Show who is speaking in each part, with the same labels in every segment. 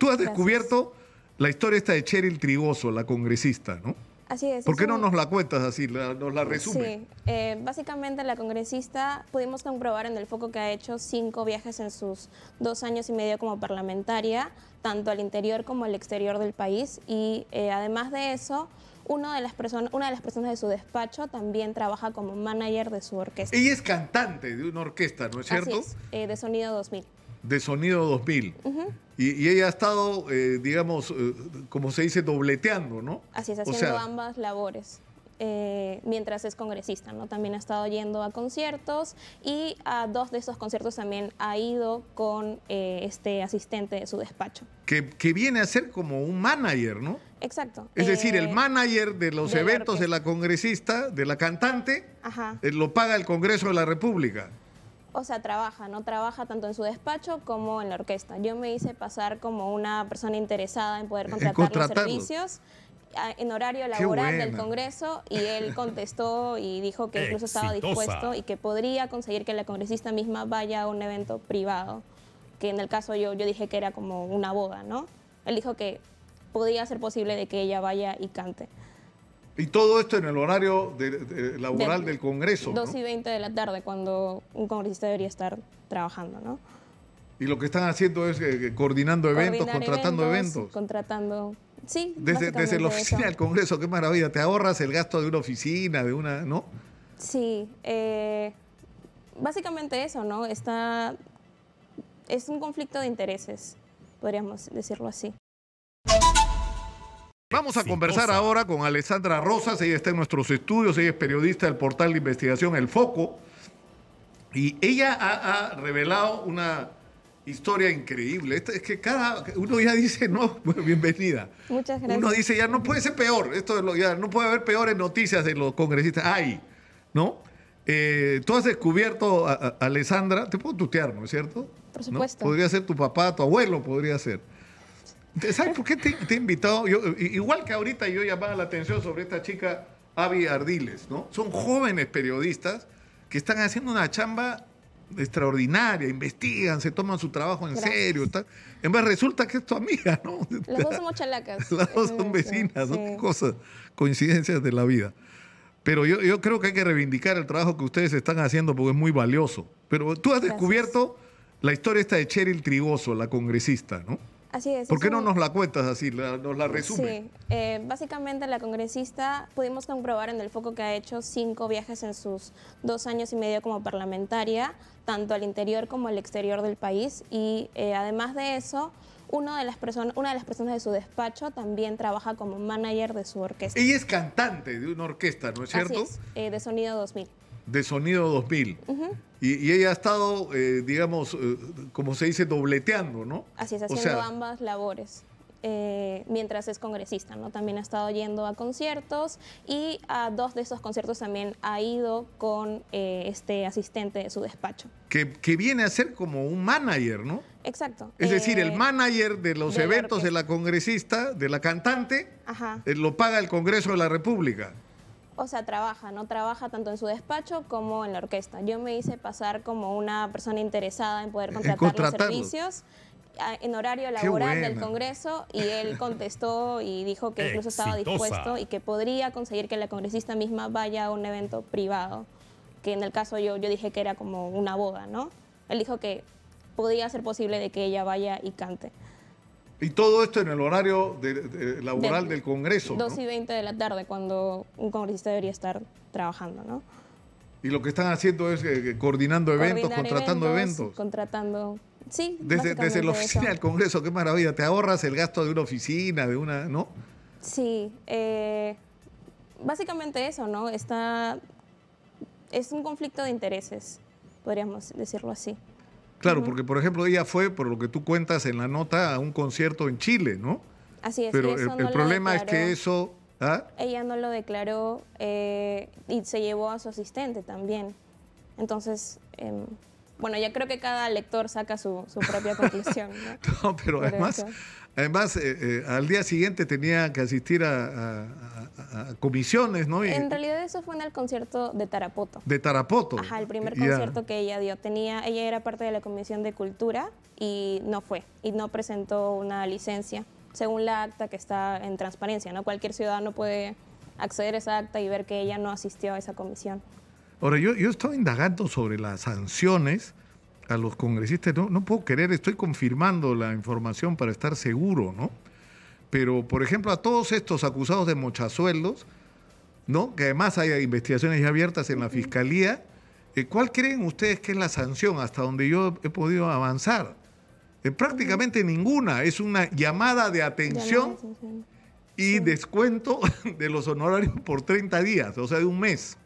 Speaker 1: Tú has descubierto la historia esta de Cheryl Trigoso, la congresista, ¿no?
Speaker 2: Así es. ¿Por qué no nos la
Speaker 1: cuentas así? nos la resumes.
Speaker 2: Sí, eh, básicamente la congresista pudimos comprobar en el foco que ha hecho cinco viajes en sus dos años y medio como parlamentaria, tanto al interior como al exterior del país. Y eh, además de eso, de las una de las personas de su despacho también trabaja como manager de su orquesta. Ella
Speaker 1: es cantante de una orquesta, ¿no es cierto? Así
Speaker 2: eh, de Sonido 2000
Speaker 1: de Sonido 2000. y, ella ha estado, eh, digamos, eh, como se dice, dobleteando, ¿no?
Speaker 2: Así es, haciendo ambas labores. Eh, mientras es congresista, ¿no? También ha estado yendo a conciertos y a dos de esos conciertos también ha ido con este asistente de su despacho.
Speaker 1: Que, que, viene a ser como un manager, ¿no?
Speaker 2: Exacto. Es decir, el manager
Speaker 1: de los eventos de la congresista, de la cantante, lo paga el Congreso de la República
Speaker 2: o sea, trabaja, ¿no? Trabaja tanto en su despacho como en la orquesta. Yo me hice pasar como una persona interesada en poder contratar los servicios ah, en horario laboral del Congreso y él contestó y dijo que incluso estaba dispuesto y que podría conseguir que la congresista misma vaya a un evento privado, que en el caso yo, yo dije que era como una boda, ¿no? Él dijo que podía ser posible de que ella vaya y cante.
Speaker 1: Y todo esto en el horario laboral del Congreso. 2 y
Speaker 2: 20 de la tarde, cuando un congresista debería estar trabajando, ¿no?
Speaker 1: Y lo que están haciendo es eh, coordinando eventos, contratando eventos,
Speaker 2: Contratando. Sí. Desde, desde la oficina del
Speaker 1: Congreso, qué maravilla. Te ahorras el gasto de una oficina, de una. ¿No?
Speaker 2: Sí. Eh, básicamente eso, ¿no? Está. Es un conflicto de intereses, podríamos decirlo así.
Speaker 1: Vamos a conversar ahora con Alessandra Rosas, ella está en nuestros estudios, ella es periodista del portal de investigación El Foco, y ella ha, revelado una historia increíble. es que cada uno ya dice, no, bienvenida.
Speaker 2: Muchas gracias. Uno dice,
Speaker 1: ya no puede ser peor, esto ya no puede haber peores noticias de los congresistas. Hay, ¿no? Eh, tú has descubierto, Alessandra, te puedo tutear, ¿no es cierto? Por supuesto. Podría ser tu papá, tu abuelo, podría ser. ¿Sabes por qué te, he invitado? igual que ahorita yo llamaba la atención sobre esta chica Abby Ardiles, ¿no? Son jóvenes periodistas que están haciendo una chamba extraordinaria, investigan, se toman su trabajo en serio. Tal. En vez resulta que es tu amiga, ¿no?
Speaker 2: Las dos somos chalacas. Las dos son
Speaker 1: eh, vecinas, ¿no? Qué Cosas, coincidencias de la vida. Pero yo, creo que hay que reivindicar el trabajo que ustedes están haciendo porque es muy valioso. Pero tú has descubierto la historia esta de Cheryl Trigoso, la congresista, ¿no?
Speaker 2: Así es. ¿Por qué no nos
Speaker 1: la cuentas así, nos la resumes?
Speaker 2: Sí, eh, básicamente la congresista pudimos comprobar en el foco que ha hecho cinco viajes en sus dos años y medio como parlamentaria, tanto al interior como al exterior del país. Y eh, además de eso, uno de las personas, una de las personas de su despacho también trabaja como manager de su orquesta. Ella es
Speaker 1: cantante de una orquesta, ¿no es cierto? Así
Speaker 2: es, eh, de Sonido 2000
Speaker 1: de Sonido 2000. y, ella ha estado, eh, digamos, eh, como se dice, dobleteando, ¿no?
Speaker 2: Así es, haciendo ambas labores. Eh, mientras es congresista, ¿no? También ha estado yendo a conciertos y a dos de esos conciertos también ha ido con este asistente de su despacho.
Speaker 1: Que, que, viene a ser como un manager, ¿no?
Speaker 2: Exacto. Es decir, el
Speaker 1: manager de los eventos de la congresista, de la cantante, lo paga el Congreso de la República
Speaker 2: o sea, trabaja, ¿no? Trabaja tanto en su despacho como en la orquesta. Yo me hice pasar como una persona interesada en poder contratar los servicios en horario laboral del Congreso y él contestó y dijo que incluso estaba dispuesto y que podría conseguir que la congresista misma vaya a un evento privado, que en el caso yo, yo dije que era como una boda, ¿no? Él dijo que podía ser posible de que ella vaya y cante.
Speaker 1: Y todo esto en el horario laboral del Congreso. 2 y
Speaker 2: 20 de la tarde, cuando un congresista debería estar trabajando, ¿no?
Speaker 1: Y lo que están haciendo es eh, coordinando eventos, contratando eventos,
Speaker 2: Contratando. Sí. Desde, desde la oficina del
Speaker 1: Congreso, qué maravilla. Te ahorras el gasto de una oficina, de una. ¿No?
Speaker 2: Sí. Eh, básicamente eso, ¿no? Está. Es un conflicto de intereses, podríamos decirlo así.
Speaker 1: Claro, porque por ejemplo ella fue, por lo que tú cuentas en la nota, a un concierto en Chile, ¿no?
Speaker 2: Así es. Pero el, el problema es que
Speaker 1: eso... ¿ah?
Speaker 2: Ella no lo declaró eh, y se llevó a su asistente también. Entonces, em, bueno, ya creo que cada lector saca su, propia conclusión.
Speaker 1: ¿no? pero, además, además eh, eh, al día siguiente tenía que asistir a, comisiones, ¿no? en
Speaker 2: realidad eso fue en el concierto de Tarapoto.
Speaker 1: De Tarapoto. Ajá, el primer concierto
Speaker 2: que ella dio. Tenía, ella era parte de la Comisión de Cultura y no fue, y no presentó una licencia, según la acta que está en transparencia, ¿no? Cualquier ciudadano puede acceder a esa acta y ver que ella no asistió a esa comisión.
Speaker 1: Ahora, yo, yo estoy indagando sobre las sanciones a los congresistas. No, no puedo querer, estoy confirmando la información para estar seguro, ¿no? Pero, por ejemplo, a todos estos acusados de mochasueldos, ¿no? Que además hay investigaciones ya abiertas en la fiscalía. Eh, ¿Cuál creen ustedes que es la sanción hasta donde yo he podido avanzar? Eh, prácticamente ninguna. Es una llamada de atención y descuento de los honorarios por 30 días, o sea, de un mes.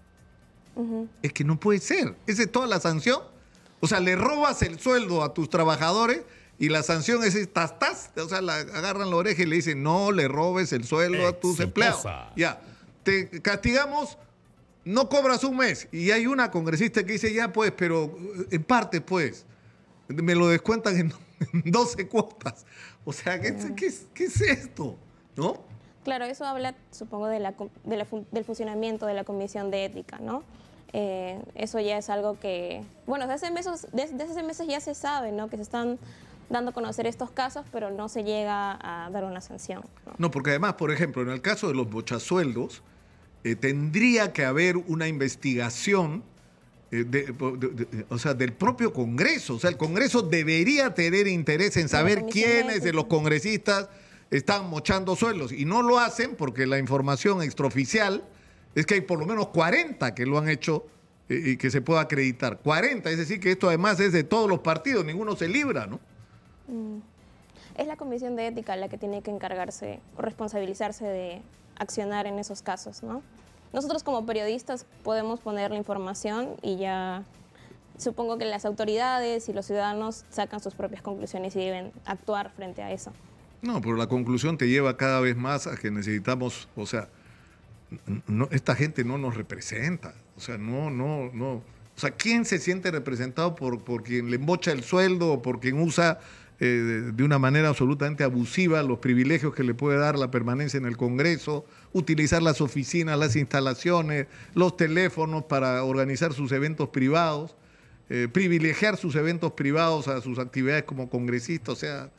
Speaker 1: Es que no puede ser. Esa es toda la sanción. O sea, le robas el sueldo a tus trabajadores y la sanción es estas, O sea, agarran la oreja y le dicen, no le robes el sueldo a tus empleados. Ya, te castigamos, no cobras un mes. Y hay una congresista que dice, ya pues, pero eh, en parte pues, me lo descuentan en, 12 cuotas. O sea, ¿qué, qué,
Speaker 2: qué es esto? ¿No? Claro, eso habla, supongo, del funcionamiento de la Comisión de Ética, ¿no? Eh, eso ya es algo que, bueno, desde hace, meses, meses ya se sabe, ¿no? Que se están dando a conocer estos casos, pero no se llega a dar una sanción.
Speaker 1: No, porque además, por ejemplo, en el caso de los bochasueldos, eh, tendría que haber una investigación eh, o sea, del propio Congreso. O sea, el Congreso debería tener interés en saber quiénes de los congresistas están mochando suelos y no lo hacen porque la información extraoficial es que hay por lo menos 40 que lo han hecho eh, y que se pueda acreditar. 40, es decir, que esto además es de todos los partidos, ninguno se libra, ¿no?
Speaker 2: Mm. Es la Comisión de Ética la que tiene que encargarse o responsabilizarse de accionar en esos casos, ¿no? Nosotros como periodistas podemos poner la información y ya supongo que las autoridades y los ciudadanos sacan sus propias conclusiones y deben actuar frente a eso.
Speaker 1: No, pero la conclusión te lleva cada vez más a que necesitamos, o sea, esta gente no nos representa. O sea, no, no, no. O sea, ¿quién se siente representado por, por quien le embocha el sueldo o por quien usa eh, de una manera absolutamente abusiva los privilegios que le puede dar la permanencia en el Congreso, utilizar las oficinas, las instalaciones, los teléfonos para organizar sus eventos privados, eh, privilegiar sus eventos privados a sus actividades como congresista? O sea,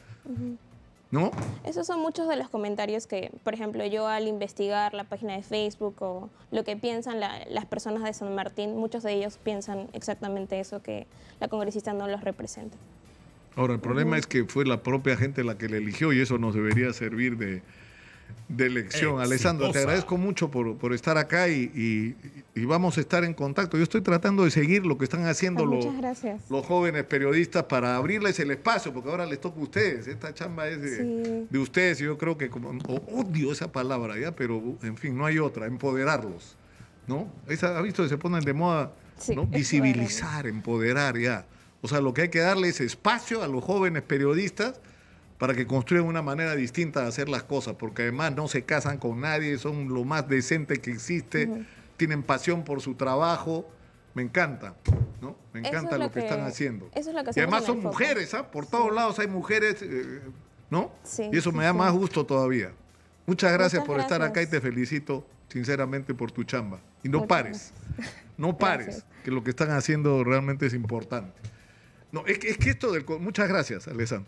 Speaker 2: esos son muchos de los comentarios que, por ejemplo, yo al investigar la página de Facebook o lo que piensan las personas de San Martín, muchos de ellos piensan exactamente eso, que la congresista no los representa.
Speaker 1: Ahora, el problema es que fue la propia gente la que le eligió y eso nos debería servir de, de elección. Alessandro, te agradezco mucho por, estar acá y, y, vamos a estar en contacto. Yo estoy tratando de seguir lo que están haciendo ah,
Speaker 2: los,
Speaker 1: los, jóvenes periodistas para abrirles el espacio, porque ahora les toca a ustedes. Esta chamba es de, ustedes y yo creo que, como, odio esa palabra ya, pero en fin, no hay otra, empoderarlos. ¿No? ¿Ha visto que se ponen de moda? Visibilizar, empoderar ya. O sea, lo que hay que darle es espacio a los jóvenes periodistas para que construyan una manera distinta de hacer las cosas, porque además no se casan con nadie, son lo más decente que existe, tienen pasión por su trabajo, me encanta, ¿no? Me encanta lo, que, están haciendo. y además son mujeres, ¿ah? Por todos lados hay mujeres, eh, ¿no? Y eso me da más gusto todavía. Muchas gracias por estar acá y te felicito sinceramente por tu chamba. Y no pares, no pares, que lo que están haciendo realmente es importante. No, es que, es que esto del... Muchas gracias, Alessandro.